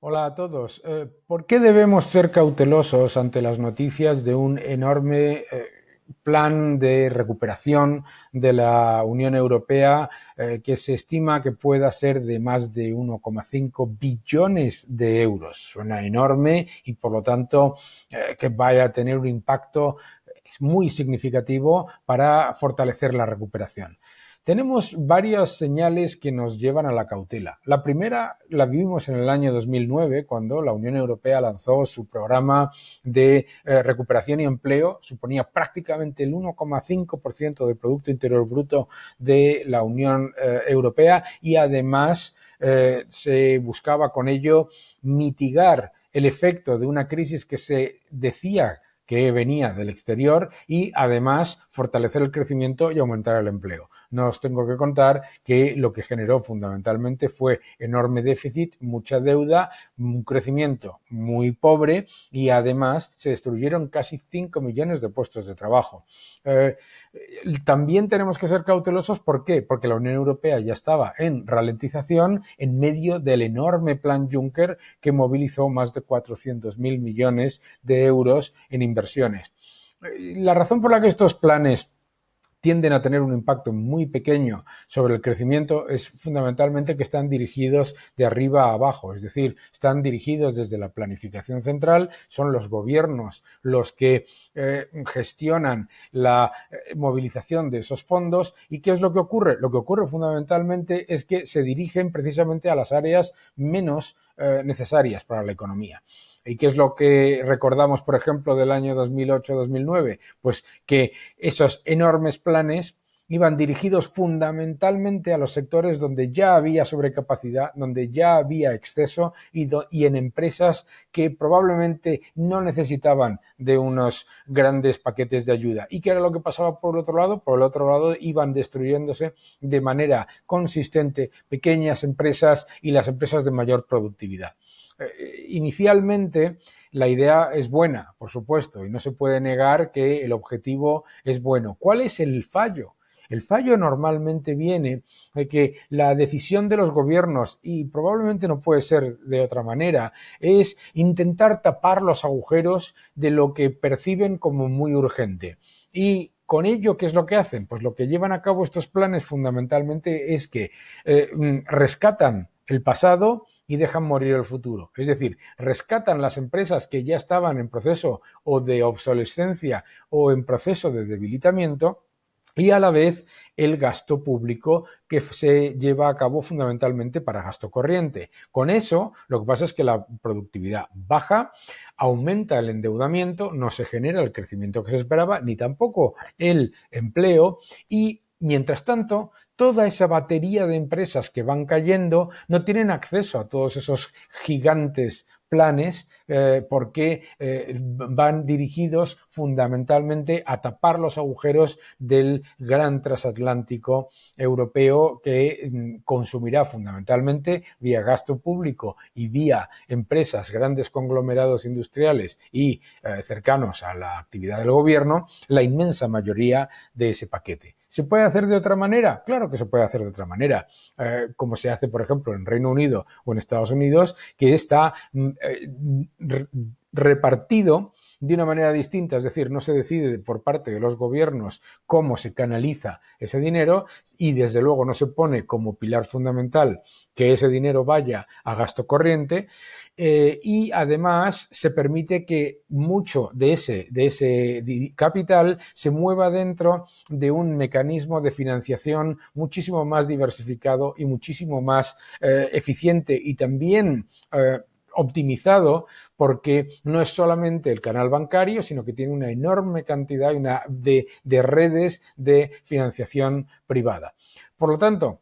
Hola a todos. Eh, ¿Por qué debemos ser cautelosos ante las noticias de un enorme eh, plan de recuperación de la Unión Europea eh, que se estima que pueda ser de más de 1,5 billones de euros? Suena enorme y por lo tanto que vaya a tener un impacto muy significativo para fortalecer la recuperación. Tenemos varias señales que nos llevan a la cautela. La primera la vimos en el año 2009, cuando la Unión Europea lanzó su programa de eh, recuperación y empleo. Suponía prácticamente el 1,5% del Producto Interior Bruto de la Unión eh, Europea y además eh, se buscaba con ello mitigar el efecto de una crisis que se decía que venía del exterior y además fortalecer el crecimiento y aumentar el empleo no os tengo que contar que lo que generó fundamentalmente fue enorme déficit, mucha deuda, un crecimiento muy pobre y además se destruyeron casi 5 millones de puestos de trabajo. Eh, también tenemos que ser cautelosos, ¿por qué? Porque la Unión Europea ya estaba en ralentización en medio del enorme plan Juncker que movilizó más de 400.000 millones de euros en inversiones. Eh, la razón por la que estos planes tienden a tener un impacto muy pequeño sobre el crecimiento es fundamentalmente que están dirigidos de arriba a abajo, es decir, están dirigidos desde la planificación central, son los gobiernos los que eh, gestionan la eh, movilización de esos fondos y ¿qué es lo que ocurre? Lo que ocurre fundamentalmente es que se dirigen precisamente a las áreas menos eh, necesarias para la economía. ¿Y qué es lo que recordamos, por ejemplo, del año 2008-2009? Pues que esos enormes planes iban dirigidos fundamentalmente a los sectores donde ya había sobrecapacidad, donde ya había exceso y, en empresas que probablemente no necesitaban de unos grandes paquetes de ayuda y qué era lo que pasaba por el otro lado, por el otro lado iban destruyéndose de manera consistente pequeñas empresas y las empresas de mayor productividad eh, inicialmente la idea es buena, por supuesto, y no se puede negar que el objetivo es bueno. ¿Cuál es el fallo? El fallo normalmente viene de que la decisión de los gobiernos, y probablemente no puede ser de otra manera, es intentar tapar los agujeros de lo que perciben como muy urgente. Y con ello, ¿qué es lo que hacen? Pues lo que llevan a cabo estos planes fundamentalmente es que eh, mm, rescatan el pasado, y dejan morir el futuro. Es decir, rescatan las empresas que ya estaban en proceso o de obsolescencia o en proceso de debilitamiento y a la vez el gasto público que se lleva a cabo fundamentalmente para gasto corriente. Con eso, lo que pasa es que la productividad baja, aumenta el endeudamiento, no se genera el crecimiento que se esperaba, ni tampoco el empleo y Mientras tanto, toda esa batería de empresas que van cayendo no tienen acceso a todos esos gigantes planes eh, porque eh, van dirigidos fundamentalmente a tapar los agujeros del gran transatlántico europeo que mm, consumirá fundamentalmente vía gasto público y vía empresas, grandes conglomerados industriales y eh, cercanos a la actividad del gobierno, la inmensa mayoría de ese paquete. ¿Se puede hacer de otra manera? Claro que se puede hacer de otra manera, eh, como se hace, por ejemplo, en Reino Unido o en Estados Unidos, que está mm, eh, repartido de una manera distinta, es decir, no se decide por parte de los gobiernos cómo se canaliza ese dinero y desde luego no se pone como pilar fundamental que ese dinero vaya a gasto corriente eh, y además se permite que mucho de ese, de ese capital se mueva dentro de un mecanismo de financiación muchísimo más diversificado y muchísimo más eh, eficiente y también eh, optimizado porque no es solamente el canal bancario, sino que tiene una enorme cantidad de, redes de financiación privada. Por lo tanto,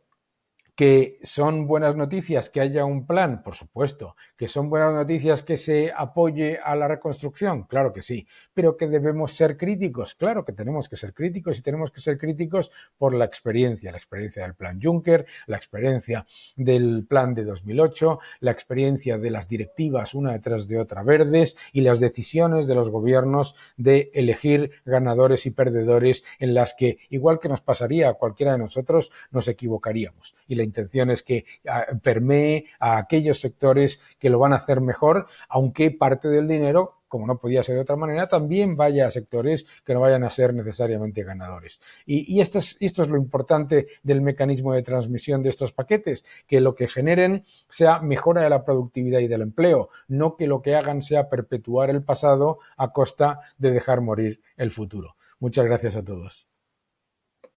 que son buenas noticias que haya un plan, por supuesto, que son buenas noticias que se apoye a la reconstrucción, claro que sí, pero que debemos ser críticos, claro que tenemos que ser críticos y tenemos que ser críticos por la experiencia, la experiencia del plan Juncker, la experiencia del plan de 2008, la experiencia de las directivas una detrás de otra verdes y las decisiones de los gobiernos de elegir ganadores y perdedores en las que, igual que nos pasaría a cualquiera de nosotros, nos equivocaríamos intención es que ah, permee a aquellos sectores que lo van a hacer mejor, aunque parte del dinero como no podía ser de otra manera, también vaya a sectores que no vayan a ser necesariamente ganadores. Y, esto, es, lo importante del mecanismo de transmisión de estos paquetes, que lo que generen sea mejora de la productividad y del empleo, no que lo que hagan sea perpetuar el pasado a costa de dejar morir el futuro. Muchas gracias a todos.